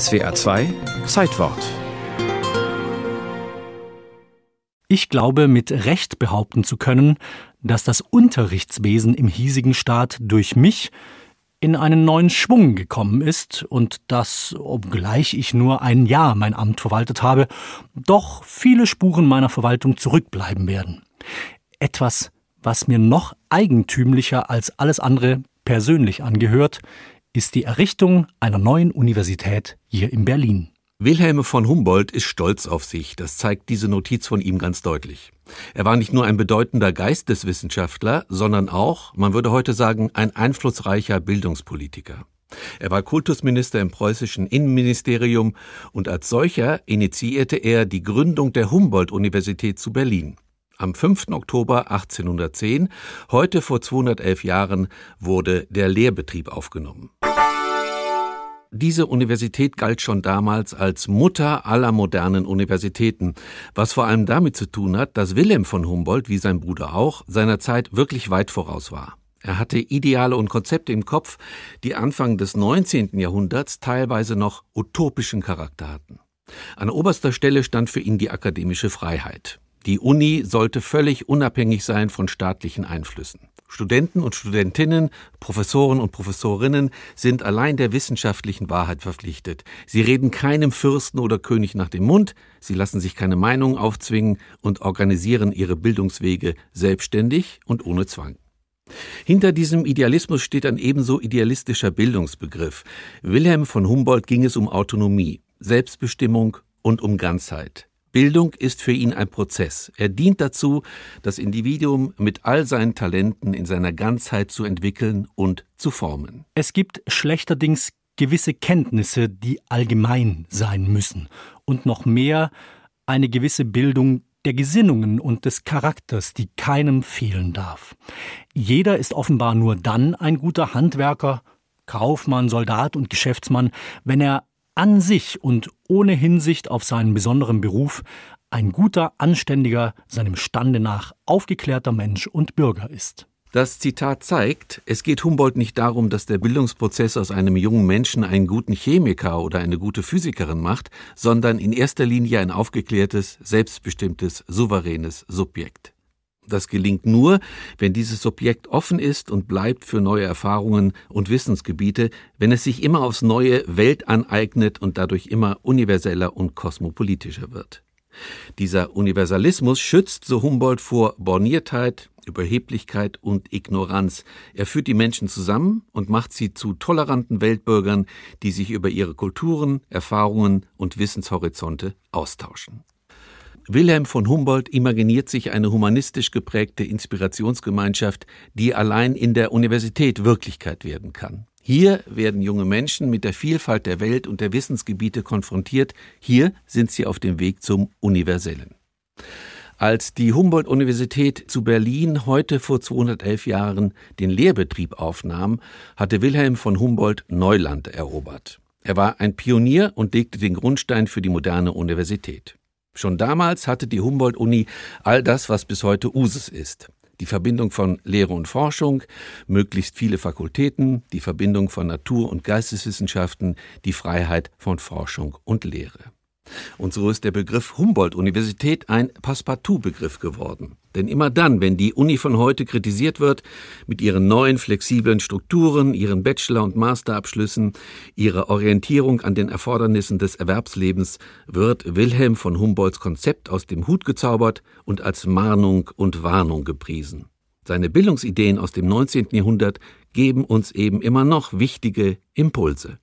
SWA 2 Zeitwort. Ich glaube, mit Recht behaupten zu können, dass das Unterrichtswesen im hiesigen Staat durch mich in einen neuen Schwung gekommen ist und dass, obgleich ich nur ein Jahr mein Amt verwaltet habe, doch viele Spuren meiner Verwaltung zurückbleiben werden. Etwas, was mir noch eigentümlicher als alles andere persönlich angehört, ist die Errichtung einer neuen Universität hier in Berlin. Wilhelm von Humboldt ist stolz auf sich, das zeigt diese Notiz von ihm ganz deutlich. Er war nicht nur ein bedeutender Geisteswissenschaftler, sondern auch, man würde heute sagen, ein einflussreicher Bildungspolitiker. Er war Kultusminister im preußischen Innenministerium und als solcher initiierte er die Gründung der Humboldt-Universität zu Berlin. Am 5. Oktober 1810, heute vor 211 Jahren, wurde der Lehrbetrieb aufgenommen. Diese Universität galt schon damals als Mutter aller modernen Universitäten, was vor allem damit zu tun hat, dass Wilhelm von Humboldt, wie sein Bruder auch, seiner Zeit wirklich weit voraus war. Er hatte Ideale und Konzepte im Kopf, die Anfang des 19. Jahrhunderts teilweise noch utopischen Charakter hatten. An oberster Stelle stand für ihn die akademische Freiheit. Die Uni sollte völlig unabhängig sein von staatlichen Einflüssen. Studenten und Studentinnen, Professoren und Professorinnen sind allein der wissenschaftlichen Wahrheit verpflichtet. Sie reden keinem Fürsten oder König nach dem Mund, sie lassen sich keine Meinung aufzwingen und organisieren ihre Bildungswege selbstständig und ohne Zwang. Hinter diesem Idealismus steht ein ebenso idealistischer Bildungsbegriff. Wilhelm von Humboldt ging es um Autonomie, Selbstbestimmung und um Ganzheit. Bildung ist für ihn ein Prozess. Er dient dazu, das Individuum mit all seinen Talenten in seiner Ganzheit zu entwickeln und zu formen. Es gibt schlechterdings gewisse Kenntnisse, die allgemein sein müssen und noch mehr eine gewisse Bildung der Gesinnungen und des Charakters, die keinem fehlen darf. Jeder ist offenbar nur dann ein guter Handwerker, Kaufmann, Soldat und Geschäftsmann, wenn er an sich und ohne Hinsicht auf seinen besonderen Beruf ein guter, anständiger, seinem Stande nach aufgeklärter Mensch und Bürger ist. Das Zitat zeigt, es geht Humboldt nicht darum, dass der Bildungsprozess aus einem jungen Menschen einen guten Chemiker oder eine gute Physikerin macht, sondern in erster Linie ein aufgeklärtes, selbstbestimmtes, souveränes Subjekt. Das gelingt nur, wenn dieses Subjekt offen ist und bleibt für neue Erfahrungen und Wissensgebiete, wenn es sich immer aufs neue Welt aneignet und dadurch immer universeller und kosmopolitischer wird. Dieser Universalismus schützt, so Humboldt, vor Borniertheit, Überheblichkeit und Ignoranz. Er führt die Menschen zusammen und macht sie zu toleranten Weltbürgern, die sich über ihre Kulturen, Erfahrungen und Wissenshorizonte austauschen. Wilhelm von Humboldt imaginiert sich eine humanistisch geprägte Inspirationsgemeinschaft, die allein in der Universität Wirklichkeit werden kann. Hier werden junge Menschen mit der Vielfalt der Welt und der Wissensgebiete konfrontiert, hier sind sie auf dem Weg zum Universellen. Als die Humboldt-Universität zu Berlin heute vor 211 Jahren den Lehrbetrieb aufnahm, hatte Wilhelm von Humboldt Neuland erobert. Er war ein Pionier und legte den Grundstein für die moderne Universität. Schon damals hatte die Humboldt-Uni all das, was bis heute Usus ist. Die Verbindung von Lehre und Forschung, möglichst viele Fakultäten, die Verbindung von Natur- und Geisteswissenschaften, die Freiheit von Forschung und Lehre. Und so ist der Begriff Humboldt-Universität ein Passepartout-Begriff geworden. Denn immer dann, wenn die Uni von heute kritisiert wird, mit ihren neuen flexiblen Strukturen, ihren Bachelor- und Masterabschlüssen, ihrer Orientierung an den Erfordernissen des Erwerbslebens, wird Wilhelm von Humboldts Konzept aus dem Hut gezaubert und als Mahnung und Warnung gepriesen. Seine Bildungsideen aus dem 19. Jahrhundert geben uns eben immer noch wichtige Impulse.